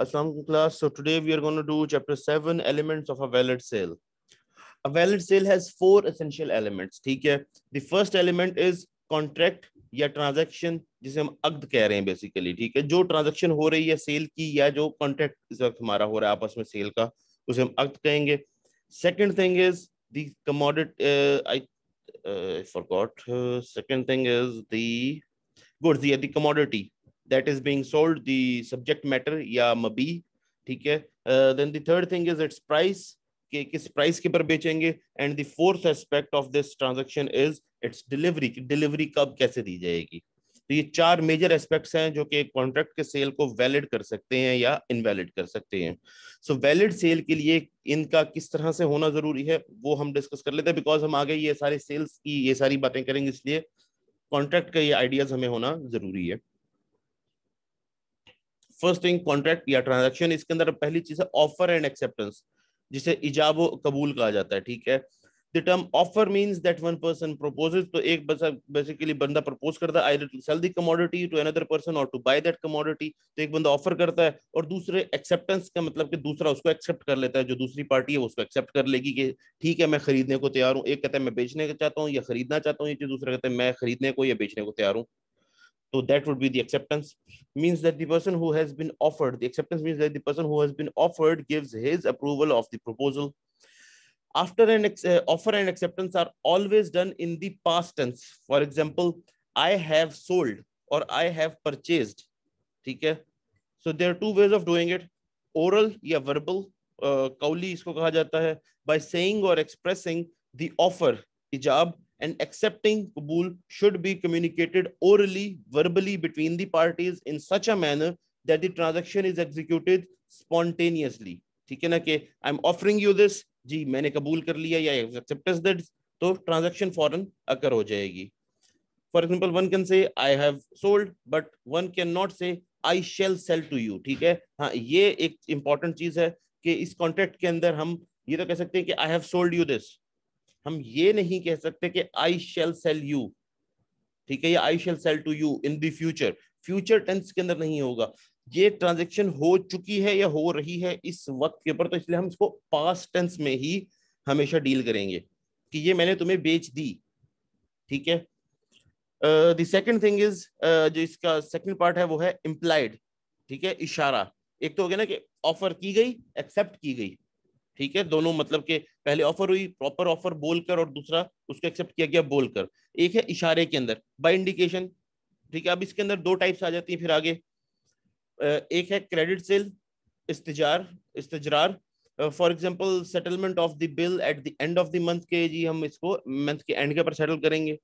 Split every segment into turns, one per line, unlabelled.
Assalamualaikum class. So today we are going to do chapter 7 elements of a valid sale. A valid sale has four essential elements. ठीक है The first element is contract या transaction जिसे हम अक्द कह रहे हैं basically ठीक है जो transaction हो रही है sale की या जो contract इस वक्त हमारा हो रहा है आपस में sale का उसे हम अक्द कहेंगे Second thing is the commodity uh, I uh, I forgot uh, second thing is the goods yeah the commodity that is being sold the subject matter या मबी ठीक है then the third thing is its price कि किस price के पर बेचेंगे and the fourth aspect of this transaction is its delivery delivery कब कैसे दी जाएगी तो ये चार मेजर एस्पेक्ट्स हैं जो कि एक कॉन्ट्रैक्ट के सेल को वैलिड कर सकते हैं या इनवैलिड कर सकते हैं सो वैलिड सेल के लिए इनका किस तरह से होना जरूरी है वो हम डिस्कस कर लेते हैं बिकॉज हम आगे ये सारे सेल्स की ये सारी बातें करेंगे इसलिए कॉन्ट्रैक्ट का ये आइडियाज हमें होना जरूरी है फर्स्ट थिंग कॉन्ट्रैक्ट या ट्रांजेक्शन इसके अंदर पहली चीज है ऑफर एंड एक्सेप्टेंस जिसे इजाब कबूल कहा जाता है ठीक है the term offer means that one person proposes तो एक बेसिकली बंदा प्रपोज करता है to sell commodity to another person और टू बाय दैट कमोडिटी तो एक बंदा ऑफर करता है और दूसरे एक्सेप्टेंस का मतलब कि दूसरा उसको एक्सेप्ट कर लेता है जो दूसरी पार्टी है उसको एक्सेप्ट कर लेगी कि ठीक है मैं खरीदने को तैयार हूँ एक कहता है मैं बेचने को चाहता हूँ या खरीदना चाहता हूँ ये चीज दूसरा कहता है मैं खरीदने को या बेचने को तैयार हूँ So that would be the acceptance means that the person who has been offered, the acceptance means that the person who has been offered gives his approval of the proposal. After an uh, offer and acceptance are always done in the past tense. For example, I have sold or I have purchased. Okay? So there are two ways of doing it. Oral or verbal, uh, kauli isko kaha jata hai, by saying or expressing the offer, ijab, and accepting Kabul should be communicated orally, verbally between the parties in such a manner that the transaction is executed spontaneously. ठीक है ना कि I am offering you this जी मैंने कबूल कर लिया या एक्सेप्टेंस दैट तो ट्रांजैक्शन फॉरन अकर हो जाएगी for example one can say I have sold but one can not say I shall sell to you ठीक है हाँ ये एक इंपॉर्टेंट चीज है कि इस कॉन्ट्रैक्ट के अंदर हम ये तो कह सकते हैं कि I have sold you this हम ये नहीं कह सकते कि आई शेल सेल यू ठीक है या I shall sell to you in future future tense के अंदर नहीं होगा ये ट्रांजेक्शन हो चुकी है या हो रही है इस वक्त के ऊपर तो इसलिए हम इसको पास्ट टेंस में ही हमेशा डील करेंगे कि ये मैंने तुम्हें बेच दी ठीक है द सेकंड थिंग इज जो इसका सेकंड पार्ट है वो है इम्प्लाइड ठीक है इशारा एक तो हो गया ना कि ऑफर की गई एक्सेप्ट की गई ठीक है दोनों मतलब के पहले ऑफर हुई प्रॉपर ऑफर बोलकर और दूसरा उसको एक्सेप्ट किया गया बोलकर एक है इशारे के अंदर बाय इंडिकेशन ठीक है अब इसके अंदर दो टाइप्स आ जाती है फिर आगे एक है क्रेडिट सेल इस्तजार इस्तजरार for example settlement of the bill at the end of the month के जी हम इसको मंथ के एंड के पर सेटल करेंगे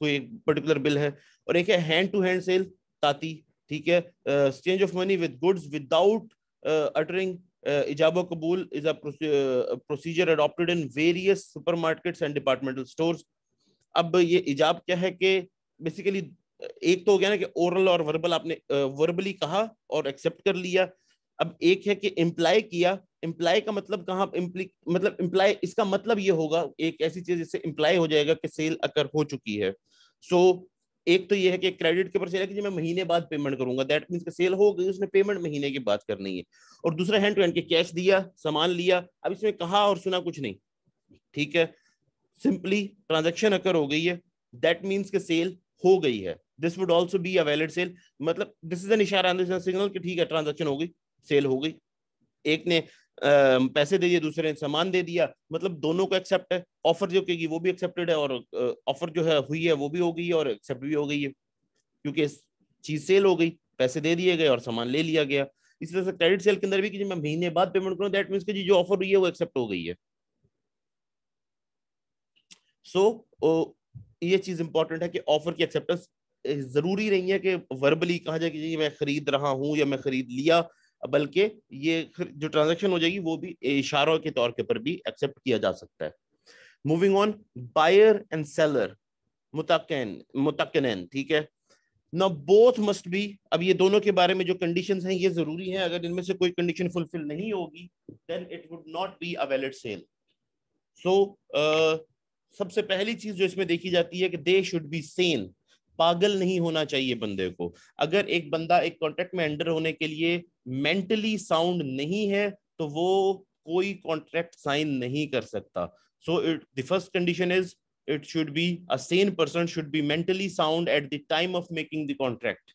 कोई एक पर्टिकुलर बिल है और एक है हैंड टू हैंड सेल ताती ठीक है exchange of money with goods without uttering Ijabo Kabul is a procedure adopted in various supermarkets and departmental stores. अब ये इजाब क्या है कि बेसिकली एक तो हो गया ना कि ओरल और वर्बल आपने वर्बली कहा और एक्सेप्ट कर लिया अब एक है कि इम्प्लाई किया इम्प्लाई का मतलब कहाँ मतलब इम्प्लाई इसका मतलब ये होगा एक ऐसी चीज जिससे इम्प्लाई हो जाएगा कि सेल अकर हो चुकी है सो so, एक तो ये है कि क्रेडिट के ऊपर सेल है कि मैं महीने बाद पेमेंट करूंगा दैट मीन सेल हो गई उसने पेमेंट महीने की बात करनी है और दूसरा हैंड टू हैंड के कैश दिया सामान लिया अब इसमें कहा और सुना कुछ नहीं ठीक है सिंपली ट्रांजेक्शन अकर हो गई है दैट मीन्स के सेल हो गई है this would also be a valid sale मतलब दिस इज एन इशारा सिग्नल कि ठीक है ट्रांजेक्शन हो गई सेल हो गई एक ने पैसे दे दिए दूसरे ने सामान दे दिया मतलब दोनों को एक्सेप्ट है ऑफर जो की वो भी एक्सेप्टेड है और ऑफर जो है हुई है वो भी हो गई है और एक्सेप्ट भी हो गई है क्योंकि चीज सेल हो गई पैसे दे दिए गए और सामान ले लिया गया इस तरह से क्रेडिट सेल के अंदर भी कि मैं महीने बाद पेमेंट करूं दैट मीन्स कि जो ऑफर हुई है वो एक्सेप्ट हो गई है सो so, ये चीज इंपॉर्टेंट है कि ऑफर की एक्सेप्टेंस जरूरी नहीं है कि वर्बली कहा जाए कि मैं खरीद रहा हूं या मैं खरीद लिया बल्कि ये जो ट्रांजेक्शन हो जाएगी वो भी इशारों के तौर के ऊपर भी एक्सेप्ट किया जा सकता है moving on buyer and seller मुतकन मुतकन ठीक है ना बोथ मस्ट बी अब ये दोनों के बारे में जो कंडीशन हैं ये जरूरी है अगर इनमें से कोई कंडीशन फुलफिल नहीं होगी then it would not be a valid sale so सबसे पहली चीज जो इसमें देखी जाती है कि दे शुड बी सेन पागल नहीं होना चाहिए बंदे को अगर एक बंदा एक कॉन्ट्रैक्ट में एंटर होने के लिए मेंटली साउंड नहीं है तो वो कोई कॉन्ट्रैक्ट साइन नहीं कर सकता so it the first condition is it should be a sane person should be mentally sound at the time of making the contract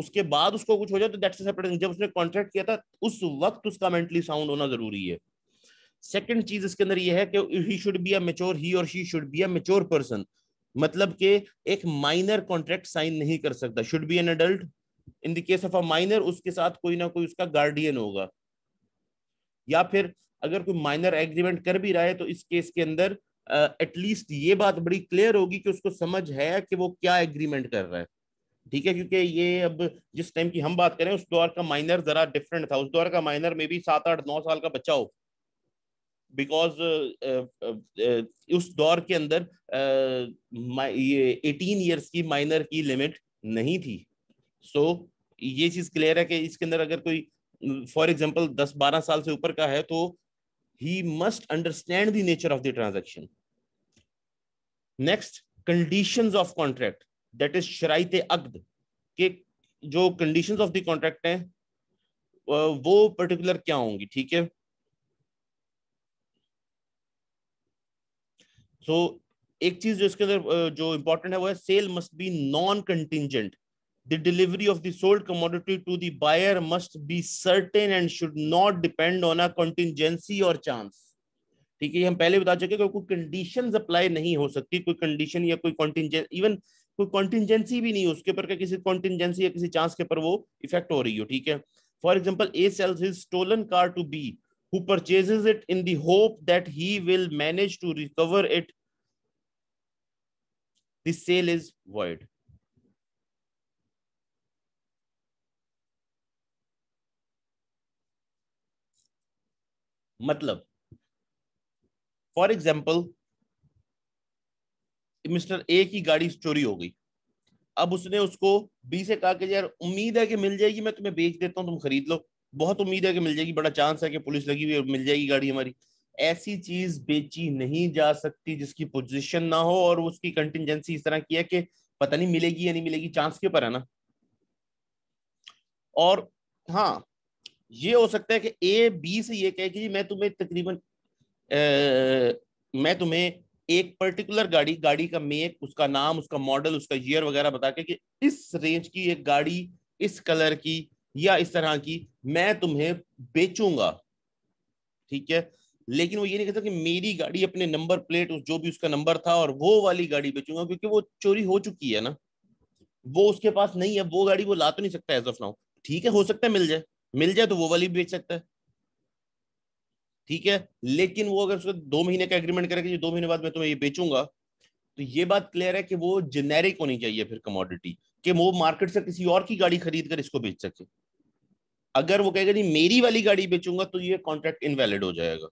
उसके बाद उसको कुछ हो जाए तो दैट्स अ सेपरेट जब उसने कॉन्ट्रैक्ट किया था उस वक्त उसका मेंटली साउंड होना जरूरी है सेकंड चीज इसके अंदर यह है कि he should be a mature he और she should be a mature person मतलब के एक माइनर कॉन्ट्रैक्ट साइन नहीं कर सकता should be an adult in the case of a minor उसके साथ कोई ना कोई उसका गार्डियन होगा या फिर अगर कोई माइनर एग्रीमेंट कर भी रहा है तो इस केस के अंदर एटलीस्ट uh, ये बात बड़ी क्लियर होगी कि उसको समझ है कि वो क्या एग्रीमेंट कर रहा है ठीक है क्योंकि ये अब जिस टाइम की हम बात करें उस दौर का माइनर जरा डिफरेंट था उस दौर का माइनर में भी सात आठ नौ साल का बच्चा हो बिकॉज uh, uh, uh, उस दौर के अंदर ये एटीन ईयर्स की माइनर की लिमिट नहीं थी सो so, ये चीज क्लियर है कि इसके अंदर अगर कोई फॉर एग्जाम्पल दस बारह साल से ऊपर का है तो he must understand the nature of the transaction next condition of contract that is शराइत अकद के जो कंडीशन ऑफ द कॉन्ट्रैक्ट है वो पर्टिकुलर क्या होंगी ठीक है सो एक चीज जो इसके अंदर जो इंपॉर्टेंट है वो है sale must be non contingent the delivery of the sold commodity to the buyer must be certain and should not depend on a contingency or ठीक है हम पहले बता चुके कि कोई कंडीशन अप्लाई नहीं हो सकती कोई कंडीशन या कोई कॉन्टिजेंस इवन कोई कॉन्टिजेंसी भी नहीं उसके ऊपर किसी कॉन्टिजेंसी या किसी चांस के ऊपर वो इफेक्ट हो रही हो ठीक है for example a sales is stolen car to be who purchases it in the hope that he will manage to recover it, the sale is void. मतलब फॉर एग्जाम्पल मिस्टर ए की गाड़ी चोरी हो गई अब उसने उसको बी से कहा कि यार उम्मीद है कि मिल जाएगी मैं तुम्हें बेच देता हूं तुम खरीद लो बहुत उम्मीद है कि मिल जाएगी बड़ा चांस है कि पुलिस लगी हुई मिल जाएगी गाड़ी हमारी ऐसी चीज बेची नहीं जा सकती जिसकी पोजीशन ना हो और उसकी कंटिजेंसी इस तरह की है कि पता नहीं मिलेगी या नहीं मिलेगी चांस के ऊपर है ना और हाँ ये हो सकता है कि ए बी से ये कहे कि मैं तुम्हें तकरीबन मैं तुम्हें एक पर्टिकुलर गाड़ी गाड़ी का मेक उसका नाम उसका मॉडल उसका ईयर वगैरह बता के कि इस रेंज की एक गाड़ी इस कलर की या इस तरह की मैं तुम्हें बेचूंगा ठीक है लेकिन वो ये नहीं कहता कि मेरी गाड़ी अपने नंबर प्लेट जो भी उसका नंबर था और वो वाली गाड़ी बेचूंगा क्योंकि वो चोरी हो चुकी है ना वो उसके पास नहीं है वो गाड़ी वो ला तो नहीं सकता एज ऑफ नाउ ठीक है हो सकता है मिल जाए मिल जाए तो वो वाली बेच सकता है ठीक है लेकिन वो अगर उसको दो महीने का एग्रीमेंट करेगा दो महीने बाद मैं तुम्हें ये बेचूंगा तो ये बात क्लियर है कि वो जेनेरिक होनी चाहिए फिर कमोडिटी कि वो मार्केट से किसी और की गाड़ी खरीद कर इसको बेच सके अगर वो कहेगा जी मेरी वाली गाड़ी बेचूंगा तो ये कॉन्ट्रैक्ट इनवैलिड हो जाएगा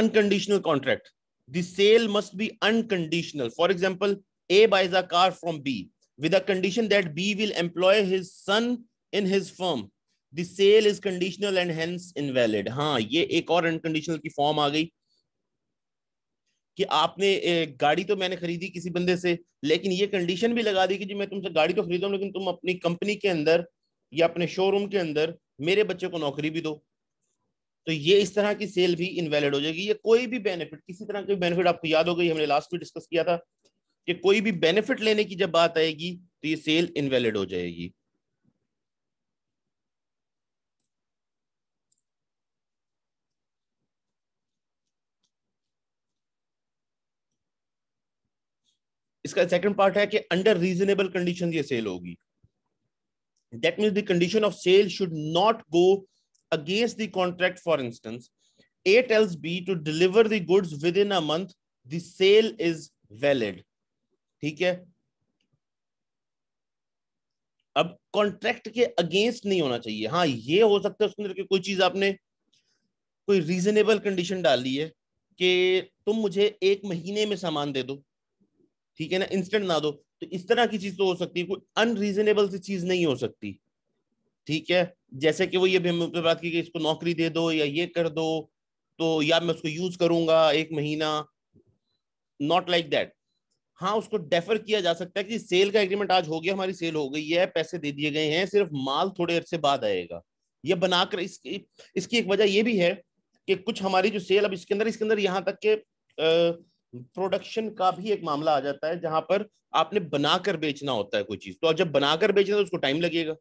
unconditional contract the sale must be unconditional for example A buys a car from B with a condition that B will employ his son in his firm the sale is conditional and hence invalid हाँ ये एक और unconditional की form आ गई कि आपने गाड़ी तो मैंने खरीदी किसी बंदे से लेकिन ये कंडीशन भी लगा दी कि जी मैं तुमसे गाड़ी तो खरीदा लेकिन तुम अपनी कंपनी के अंदर या अपने शोरूम के अंदर मेरे बच्चे को नौकरी भी दो तो ये इस तरह की सेल भी इनवैलिड हो जाएगी ये कोई भी बेनिफिट किसी तरह का बेनिफिट आपको याद हो गई हमने लास्ट में डिस्कस किया था कि कोई भी बेनिफिट लेने की जब बात आएगी तो ये सेल इनवैलिड हो जाएगी इसका सेकंड पार्ट है कि अंडर रीजनेबल कंडीशन ये सेल होगी that means the condition of sale should not go against the for instance A tells B to deliver the goods within a month the sale is valid ठीक है अब contract के against नहीं होना चाहिए हाँ ये हो सकता है उसके अंदर कोई चीज आपने कोई रीजनेबल कंडीशन डाल ली है कि तुम मुझे एक महीने में सामान दे दो ठीक है ना इंस्टेंट ना दो तो इस तरह की चीज तो हो सकती है कोई अनरीजनेबल सी चीज नहीं हो सकती ठीक है जैसे कि वो ये भी बात की कि इसको नौकरी दे दो या ये कर दो तो या मैं उसको यूज करूंगा एक महीना नॉट लाइक दैट हाँ उसको डेफर किया जा सकता है कि सेल का एग्रीमेंट आज हो गया हमारी सेल हो गई है पैसे दे दिए गए हैं सिर्फ माल थोड़े अरसे बाद आएगा यह बनाकर इसकी इसकी एक वजह यह भी है कि कुछ हमारी जो सेल अब इसके अंदर इसके अंदर यहाँ तक के आ, प्रोडक्शन का भी एक मामला आ जाता है जहां पर आपने बनाकर बेचना होता है कोई चीज तो जब बनाकर बेचना तो उसको टाइम लगेगा